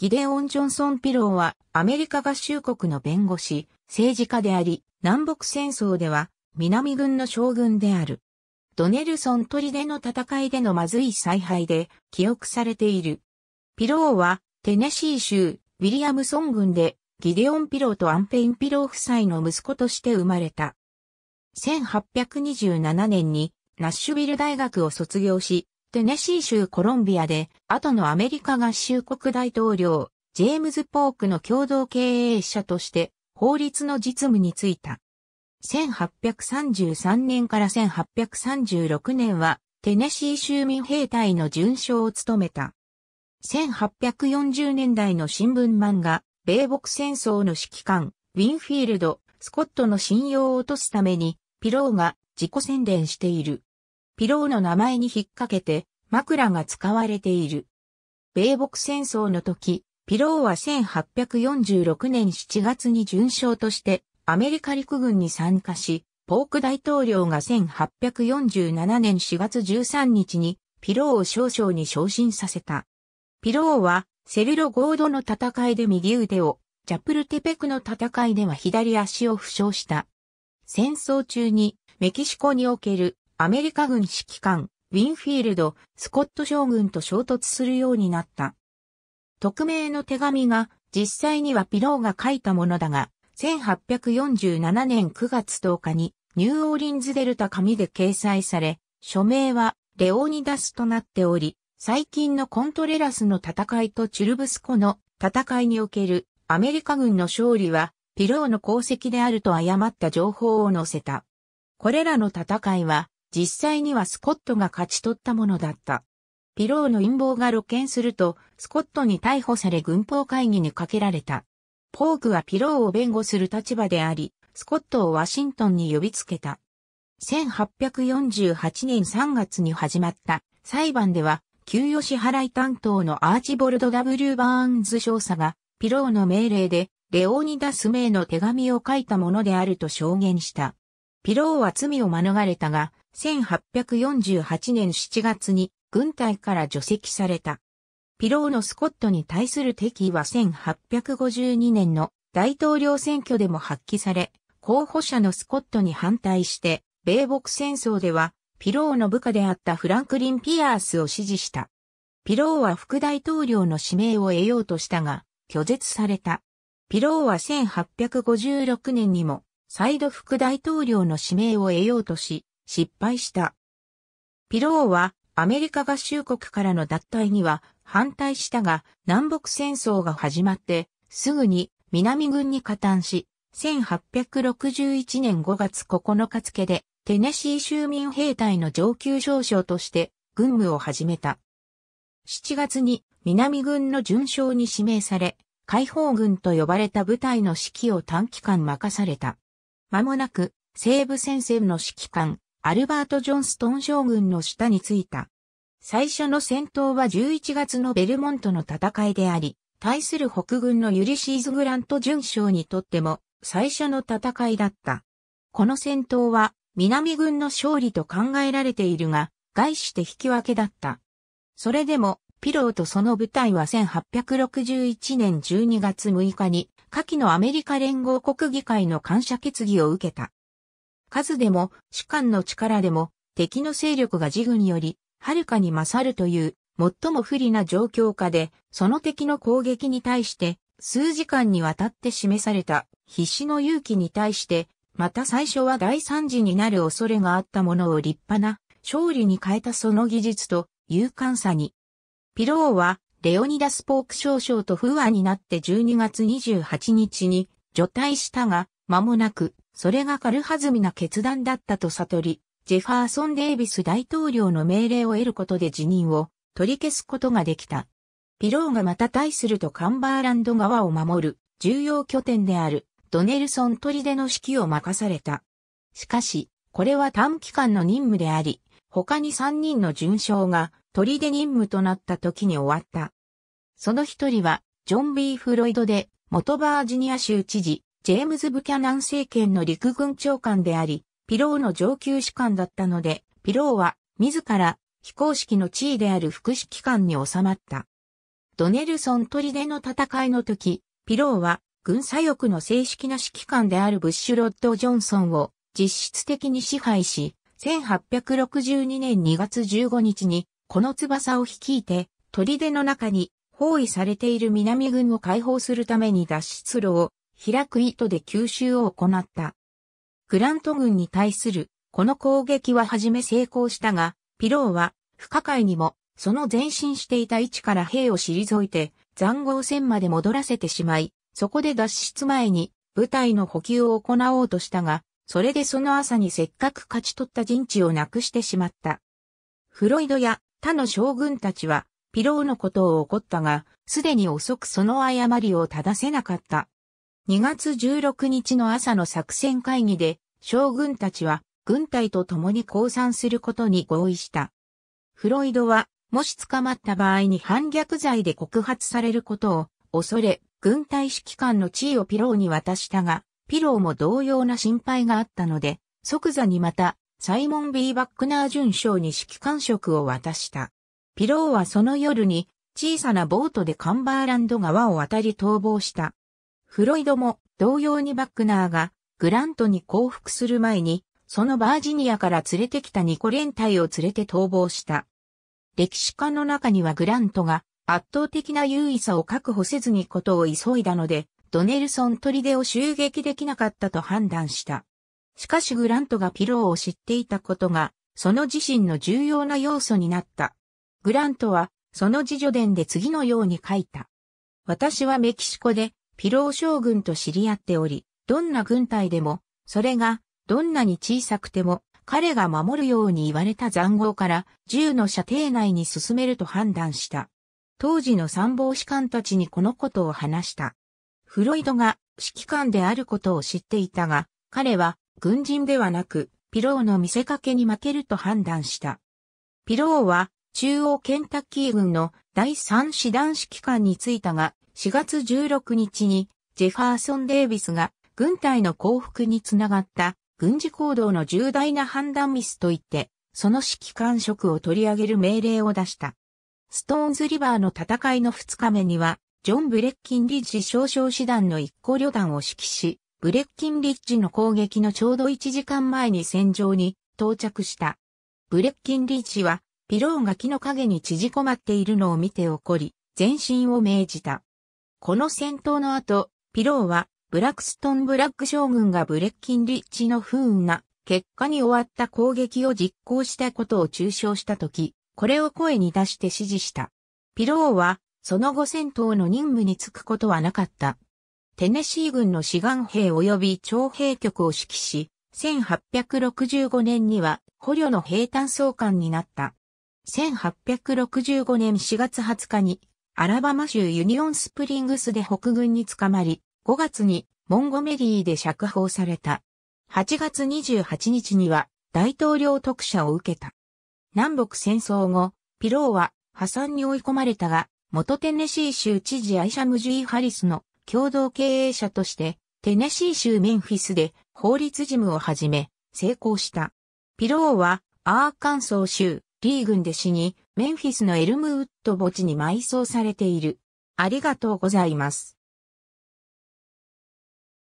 ギデオン・ジョンソン・ピローはアメリカ合衆国の弁護士、政治家であり、南北戦争では南軍の将軍である。ドネルソンデの戦いでのまずい采配で記憶されている。ピローはテネシー州ウィリアムソン軍でギデオン・ピローとアンペイン・ピロー夫妻の息子として生まれた。1827年にナッシュビル大学を卒業し、テネシー州コロンビアで、後のアメリカ合衆国大統領、ジェームズ・ポークの共同経営者として、法律の実務に就いた。1833年から1836年は、テネシー州民兵隊の巡将を務めた。1840年代の新聞漫画、米牧戦争の指揮官、ウィンフィールド、スコットの信用を落とすために、ピローが自己宣伝している。ピローの名前に引っ掛けて、枕が使われている。米北戦争の時、ピローは1846年7月に準将としてアメリカ陸軍に参加し、ポーク大統領が1847年4月13日にピローを少将に昇進させた。ピローはセルロゴードの戦いで右腕を、ジャプルテペクの戦いでは左足を負傷した。戦争中にメキシコにおけるアメリカ軍指揮官ウィンフィールド、スコット将軍と衝突するようになった。匿名の手紙が実際にはピローが書いたものだが、1847年9月10日にニューオーリンズデルタ紙で掲載され、署名はレオニダスとなっており、最近のコントレラスの戦いとチュルブスコの戦いにおけるアメリカ軍の勝利はピローの功績であると誤った情報を載せた。これらの戦いは実際にはスコットが勝ち取ったものだった。ピローの陰謀が露見すると、スコットに逮捕され軍法会議にかけられた。ポークはピローを弁護する立場であり、スコットをワシントンに呼びつけた。1848年3月に始まった裁判では、給与支払い担当のアーチボルド W. バーンズ少佐が、ピローの命令で、レオニダス・名の手紙を書いたものであると証言した。ピローは罪を免れたが、1848年7月に軍隊から除籍された。ピローのスコットに対する敵意は1852年の大統領選挙でも発揮され、候補者のスコットに反対して、米国戦争では、ピローの部下であったフランクリン・ピアースを支持した。ピローは副大統領の指名を得ようとしたが、拒絶された。ピローは1856年にも、再度副大統領の指名を得ようとし、失敗した。ピローはアメリカ合衆国からの脱退には反対したが南北戦争が始まってすぐに南軍に加担し1861年5月9日付でテネシー州民兵隊の上級少将として軍務を始めた。7月に南軍の巡将に指名され、解放軍と呼ばれた部隊の指揮を短期間任された。間もなく西部戦線の指揮官、アルバート・ジョンストン将軍の下についた。最初の戦闘は11月のベルモントの戦いであり、対する北軍のユリシーズ・グラント巡将にとっても最初の戦いだった。この戦闘は南軍の勝利と考えられているが、概して引き分けだった。それでも、ピローとその部隊は1861年12月6日に、下記のアメリカ連合国議会の感謝決議を受けた。数でも主観の力でも敵の勢力が自軍よりはるかに勝るという最も不利な状況下でその敵の攻撃に対して数時間にわたって示された必死の勇気に対してまた最初は大惨事になる恐れがあったものを立派な勝利に変えたその技術と勇敢さに。ピローはレオニダス・ポーク少将と不和になって12月28日に除隊したが、間もなくそれが軽はずみな決断だったと悟り、ジェファーソン・デイビス大統領の命令を得ることで辞任を取り消すことができた。ピローがまた対するとカンバーランド側を守る重要拠点であるドネルソン砦の指揮を任された。しかし、これは短期間の任務であり、他に3人の巡将が砦任務となった時に終わった。その一人は、ジョン・ビー・フロイドで、元バージニア州知事、ジェームズ・ブキャナン政権の陸軍長官であり、ピローの上級士官だったので、ピローは自ら非公式の地位である副指揮官に収まった。ドネルソン砦の戦いの時、ピローは軍左翼の正式な指揮官であるブッシュ・ロッド・ジョンソンを実質的に支配し、1862年2月15日にこの翼を率いて、砦の中に包囲されている南軍を解放するために脱出路を開く意図で吸収を行った。グラント軍に対するこの攻撃は初め成功したが、ピローは不可解にもその前進していた位置から兵を退いて残壕戦まで戻らせてしまい、そこで脱出前に部隊の補給を行おうとしたが、それでその朝にせっかく勝ち取った陣地をなくしてしまった。フロイドや他の将軍たちはピローのことを怒ったが、すでに遅くその誤りを正せなかった。2月16日の朝の作戦会議で、将軍たちは、軍隊と共に降参することに合意した。フロイドは、もし捕まった場合に反逆罪で告発されることを恐れ、軍隊指揮官の地位をピローに渡したが、ピローも同様な心配があったので、即座にまた、サイモン・ B・ バックナー准将に指揮官職を渡した。ピローはその夜に、小さなボートでカンバーランド川を渡り逃亡した。フロイドも同様にバックナーがグラントに降伏する前に、そのバージニアから連れてきたニコ連隊を連れて逃亡した。歴史家の中にはグラントが圧倒的な優位さを確保せずにことを急いだので、ドネルソン砦を襲撃できなかったと判断した。しかしグラントがピローを知っていたことが、その自身の重要な要素になった。グラントは、その自助伝で次のように書いた。私はメキシコでピロー将軍と知り合っており、どんな軍隊でも、それが、どんなに小さくても、彼が守るように言われた残壕から銃の射程内に進めると判断した。当時の参謀士官たちにこのことを話した。フロイドが指揮官であることを知っていたが、彼は軍人ではなく、ピローの見せかけに負けると判断した。ピローは中央ケンタッキー軍の第3師団指揮官に就いたが、4月16日にジェファーソン・デイビスが軍隊の降伏につながった軍事行動の重大な判断ミスと言って、その指揮官職を取り上げる命令を出した。ストーンズ・リバーの戦いの2日目には、ジョン・ブレッキンリッジ少将師団の一個旅団を指揮し、ブレッキンリッジの攻撃のちょうど1時間前に戦場に到着した。ブレッキンリッジは、ピローが木の陰に縮こまっているのを見て怒り、前進を命じた。この戦闘の後、ピローは、ブラックストン・ブラック将軍がブレッキンリッチの不運な結果に終わった攻撃を実行したことを中傷したとき、これを声に出して指示した。ピローは、その後戦闘の任務に就くことはなかった。テネシー軍の志願兵及び徴兵局を指揮し、1865年には捕虜の兵隊総監になった。1865年4月20日にアラバマ州ユニオンスプリングスで北軍に捕まり、5月にモンゴメリーで釈放された。8月28日には大統領特赦を受けた。南北戦争後、ピローは破産に追い込まれたが、元テネシー州知事アイシャム・ジュイ・ハリスの共同経営者として、テネシー州メンフィスで法律事務を始め、成功した。ピローはアーカンソー州リー軍で死に、メンフィスのエルムウッド墓地に埋葬されている。ありがとうございます。